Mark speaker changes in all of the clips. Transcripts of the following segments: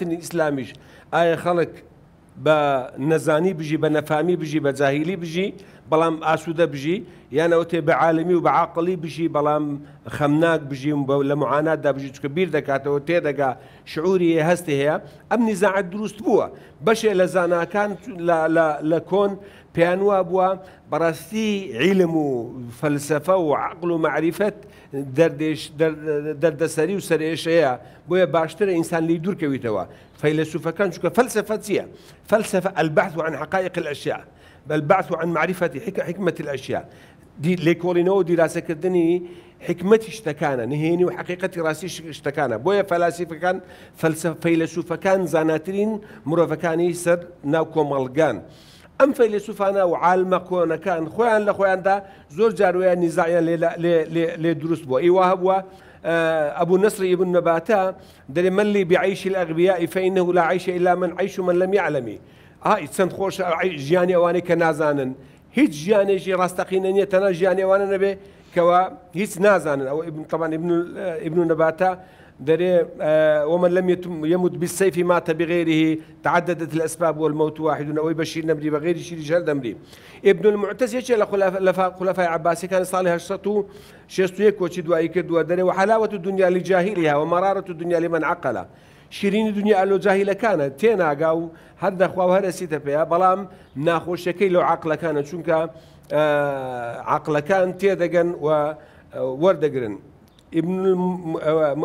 Speaker 1: هاتنی ئیسلامیش ئایا خەڵک بە نەزانی بژی بە نەفامی بژی بە جاهیلی بژی بەڵام ئاسوودە بژی یانەوە تێ بە عاالمی و بە عاقلی بژی بەڵام خەمناک بژیم بە لە معاناتدا بژی چکە بیر دەکاتەوە تێدەگا شعوری هەستی هەیە ئەم نیزاعت دروست بووە بەشێ لە زانکان لە کۆن پێیان علم وفلسفة وعقل ومعرفة دردش درد و عقل و معریفەت دەردەسەری باشتر سەرێشەیە بۆیە باشترە ئینسان لی فيلسوف كان شو فەلسفە چییە؟ فلسفة البحث عن حقائق الأشياء بل عن معرفة حكمة الأشياء دي ليكولينو دي لێکۆڵینەوە اشتكانا نهيني وحقيقة راسي اشتكانا بويا فلاسفة كان فلسفة فيلسوف كان زاناترين مرافكاني سر ناوكو کۆمەڵگان. وعالم كون كان خوان لخوان دا زور خۆیاندا نزاع جارویان نیزایان لێ دروس بو ايوه آه، هو أبو نصر ابن نباتا دل من لي بعيش الأغبياء فإنه لا عيش إلا من عيش من لم يعلم ها آه، سنت خوش جياني أواني كنازانن هیچ ژیانێکی ڕاستەقینە نیە وانا نبي نەبێ کەوا هیچ نازانن ابن طبعا ابن, آه، ابن نباتا دري آه، ومن لم يتم يمت بالسيف مات بغيره تعددت الأسباب والموت واحد أو بشير نمري بغير شير جهل دمري ابن المعتز يشي لخلفاء عباسي كان صالح شستو شستو يكو شدوا يكدوا دري وحلاوة الدنيا لجاهلها ومرارة الدنيا لمن عقل شیرینی دنیا لە جاهیلەکانە تێناگا و هەردەخوا آه، هەرەسیتە پێەیە بەڵام ناخۆشەکەی لەو عقلەکانە چونکە عقلەکان تێدەگەن و وەردەگرن ابن الم...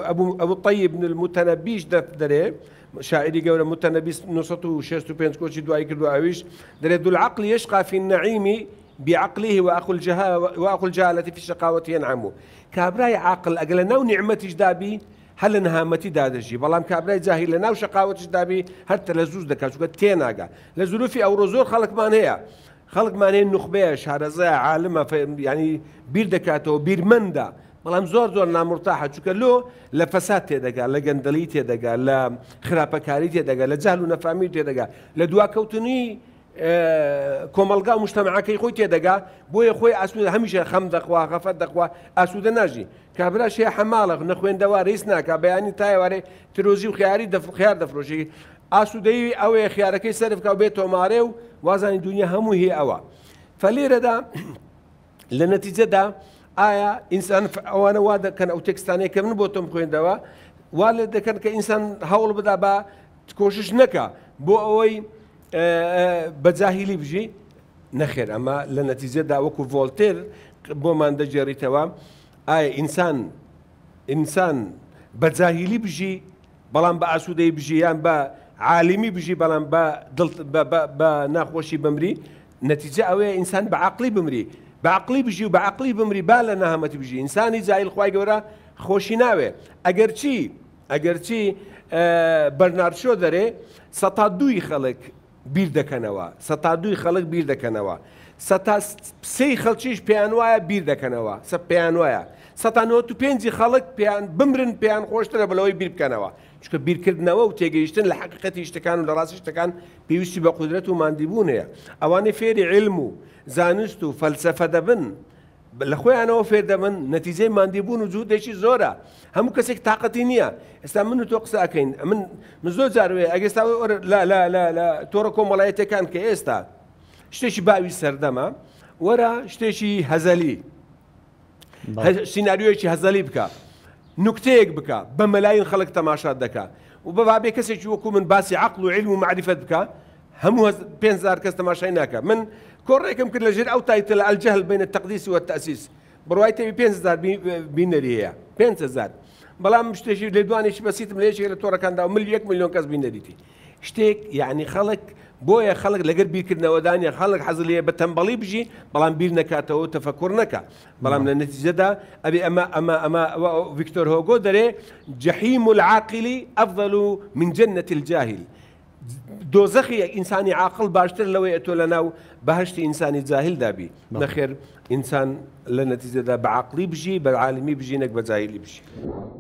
Speaker 1: ابو ابو الطيب بن المتنبيش دري شاعري قول المتنبي نصته وشيستو بينسكوشي دواي كردو اويش ذو العقل يشقى في النعيم بعقله واخو الجهاله واخو الجهاله في الشقاوه ينعم كابراي عقل اقل نو نعمتي جدابي هل نهامتي دادجي بلام كابراي جاهل لنا شقاوه جدابي هل تلزوز دكا شو تيناغا لظروف او رزور خلق مان هي خلق مان النخبه شارزه عالمه يعني بير دكاتو بير مندا بەڵام زۆر زۆر نامرتاحە چووکە لۆ لە فەساد تێدەگا لە گەندەلی تێدەگا لە خراپەکاری تێدەگا لە جال و نەفامی تێدەگا لە دواکەوتنی کۆمەلگا و مشتەمەعەکەی خۆی تێدەگا بۆیە خۆی ئاسوودە هەمیشە خەم دەخوا غەفەت دەخوا ئاسوودە ناژی کابرا شێ حەماڵق نەخوێندەوە ریس ناکە بەیانی تایوارێ ترۆزی و خیاری دەفخیار دەفرۆشی ئاسوودەی ئەوەیە خیارەکەی سەرفکە بێت تۆمارێ و وازانی دنیا هەموو هی ئەوە فەلێرەدا لە نەتیجەدا ئایا ئینسان ئەوانە وا دەکەن ئەو تێکستانەیە من بۆ تۆم خوێندەوە وا لێ دەکەن کە ئینسان هەوڵ بدا بە کۆشش نەکە بۆ ئەوەی بەجاهیلی بژی نەخێر ئەمە لە نەتیزەدا وەکو ڤۆلتێر بۆمان دەجێڕیتەوە ئایا ئینسان ئینسان بەجاهیلی بژی بەڵام بە ئاسوودەی بژیان بە عالیمی بژی بەڵام بە ناخۆشی بمری نەتیجە ئەوەیە ئینسان بە عقلی بمری بەعقلی بژی و بەعقلی بمری با لە نەهامەتی بژی ئینسانی جایل خی گەورە خۆشی ناوێ ئەگەر چی ئەگەر چی بەرنارچۆ دەرێ سەتا دوی خەڵک بیر دەکەنەوە سەتا دوی خەڵک بیر دەکەنەوە سەتا سەی خەڵکیش پێیان وایە بیر دەکەنەوە سە پێیان وایە 1995 خەڵک پێیان بمرن پێیان خۆشترە بەلەوەی بیر بکەنەوە چکە بیرکردنەوە و تێگەیشتن لە حقیقەتی شتەکان و لە ڕاستی شتەکان پێویستی بە قدرەت و مادیبوونەیە ئەوانەی فێری علم و زانست و فەلسەفە دەبن لە خۆیانەوە فێر دەبن نەتیجەی مادیبوون و جوودێکی زۆرە هەموو کەسێک تااقەتی نییە ئێستا من و تۆ قسەکەین من زۆر جاروێ ئەگەستا تۆڕە کۆمەڵایەتەکان کە ئێستا شتێکی باوی سەردەمە وەرە شتێکی هەزەلی سيناريوشي هزلي بكا نكتيك بكا بملايين خلق تماشا دكا وبابي كسي شوكو من باسي عقل وعلم ومعرفة بكا هم هز بين زار من كوريك يمكن لجير او تايتل الجهل بين التقديس والتاسيس بروايتي بين زار بين ريا بين زار بلام مش تجي لدواني بسيط مليش غير تورا كان مليون كاس بين ريتي شتيك يعني خلق بۆیە خلق لەگەر بیرکردنەوەدانە خەڵک خلق بە تەمبەڵی بجي بەڵام بیر نکاتەوە تەفەکوور نەکە بەڵام من النتيجة ئەبێ أبي أما أما أما فيكتور دەرێ جەحیم جحيم العاقل أفضل من جنة الجاهل دوزخي إنسان عاقل باشتر لو ئەتۆ لنا بهشت بەهشتی ئینسانی جاهل دابی نەخێر إنسان لنتيجة نەتیجەدا بعقلي بجي بالعالمي بجي نك بجاهلي بجي